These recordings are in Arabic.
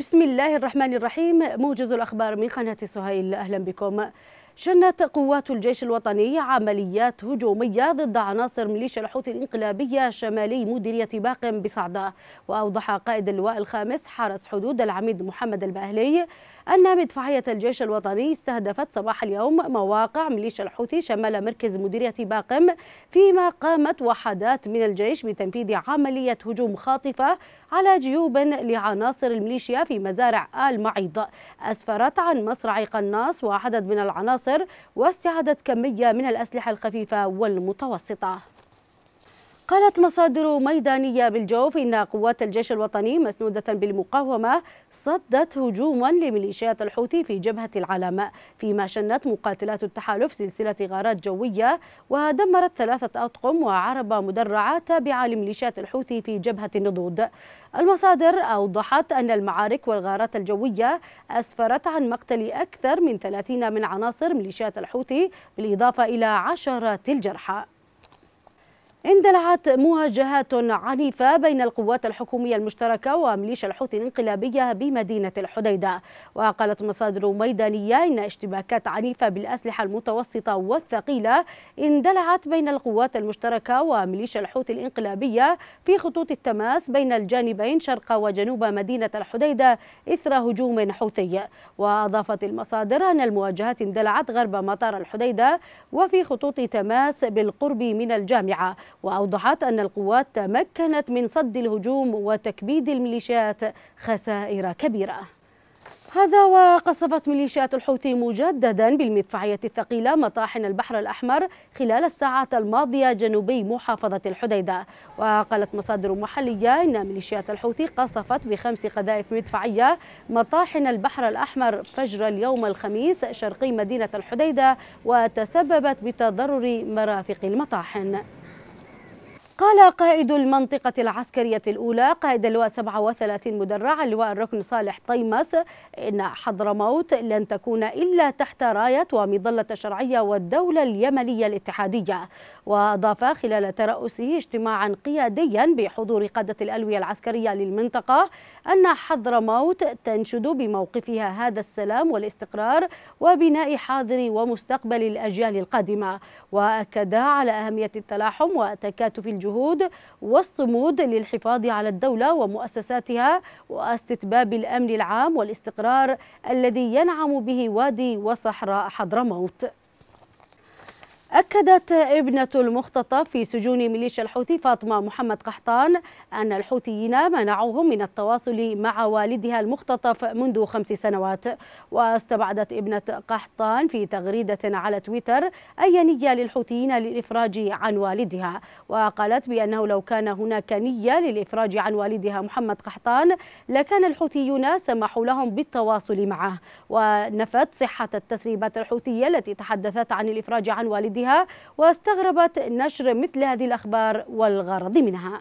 بسم الله الرحمن الرحيم موجز الأخبار من قناة سهيل أهلا بكم شنت قوات الجيش الوطني عمليات هجومية ضد عناصر ميليشيا الحوثي الانقلابية شمالي مديرية باقم بصعدة وأوضح قائد اللواء الخامس حرس حدود العميد محمد الباهلي أن مدفعية الجيش الوطني استهدفت صباح اليوم مواقع ميليشيا الحوثي شمال مركز مديرية باقم فيما قامت وحدات من الجيش بتنفيذ عملية هجوم خاطفة على جيوب لعناصر الميليشيا في مزارع آل معيض أسفرت عن مصرع قناص وعدد من العناصر واستعادت كمية من الأسلحة الخفيفة والمتوسطة قالت مصادر ميدانية بالجوف إن قوات الجيش الوطني مسنودة بالمقاومة صدت هجوما لميليشيات الحوثي في جبهة العلم فيما شنت مقاتلات التحالف سلسلة غارات جوية ودمرت ثلاثة أطقم وعربة مدرعة تابعة لميليشيات الحوثي في جبهة النضود المصادر أوضحت أن المعارك والغارات الجوية أسفرت عن مقتل أكثر من 30 من عناصر ميليشيات الحوثي بالإضافة إلى عشرات الجرحى اندلعت مواجهات عنيفة بين القوات الحكومية المشتركة وميليشيا الحوثي الانقلابية بمدينة الحديدة وقالت مصادر ميدانية إن اشتباكات عنيفة بالأسلحة المتوسطة والثقيلة اندلعت بين القوات المشتركة وميليشيا الحوثي الانقلابية في خطوط التماس بين الجانبين شرق وجنوب مدينة الحديدة إثر هجوم حوثي وأضافت المصادر أن المواجهات اندلعت غرب مطار الحديدة وفي خطوط تماس بالقرب من الجامعة وأوضحت أن القوات تمكنت من صد الهجوم وتكبيد الميليشيات خسائر كبيرة هذا وقصفت ميليشيات الحوثي مجددا بالمدفعية الثقيلة مطاحن البحر الأحمر خلال الساعات الماضية جنوبي محافظة الحديدة وقالت مصادر محلية أن ميليشيات الحوثي قصفت بخمس قذائف مدفعية مطاحن البحر الأحمر فجر اليوم الخميس شرقي مدينة الحديدة وتسببت بتضرر مرافق المطاحن قال قائد المنطقة العسكرية الأولى قائد اللواء 37 مدرع اللواء الركن صالح طيمس إن حضرموت لن تكون إلا تحت راية ومظلة الشرعية والدولة اليمنية الاتحادية وأضاف خلال ترأسه اجتماعا قياديا بحضور قادة الألوية العسكرية للمنطقة أن حضرموت تنشد بموقفها هذا السلام والاستقرار وبناء حاضر ومستقبل الأجيال القادمة وأكد على أهمية التلاحم وتكاتف الجهود الجهود والصمود للحفاظ على الدولة ومؤسساتها واستتباب الأمن العام والاستقرار الذي ينعم به وادي وصحراء حضرموت أكدت ابنة المختطف في سجون ميليشيا الحوثي فاطمة محمد قحطان أن الحوثيين منعوهم من التواصل مع والدها المختطف منذ خمس سنوات واستبعدت ابنة قحطان في تغريدة على تويتر أي نية للحوثيين للإفراج عن والدها وقالت بأنه لو كان هناك نية للإفراج عن والدها محمد قحطان لكان الحوثيون سمحوا لهم بالتواصل معه ونفت صحة التسريبات الحوثية التي تحدثت عن الإفراج عن والدها واستغربت نشر مثل هذه الأخبار والغرض منها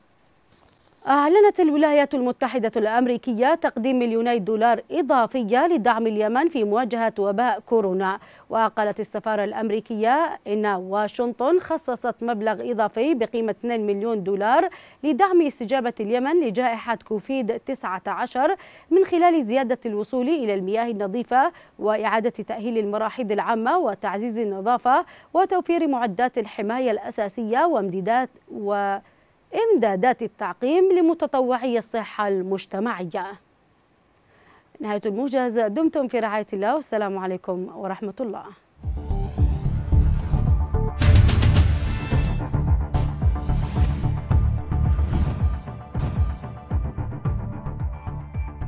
أعلنت الولايات المتحدة الأمريكية تقديم مليوني دولار إضافية لدعم اليمن في مواجهة وباء كورونا وقالت السفارة الأمريكية إن واشنطن خصصت مبلغ إضافي بقيمة 2 مليون دولار لدعم استجابة اليمن لجائحة كوفيد 19 من خلال زيادة الوصول إلى المياه النظيفة وإعادة تأهيل المراحيض العامة وتعزيز النظافة وتوفير معدات الحماية الأساسية وامدادات و إمدادات التعقيم لمتطوعي الصحة المجتمعية نهاية الموجز دمتم في رعاية الله والسلام عليكم ورحمة الله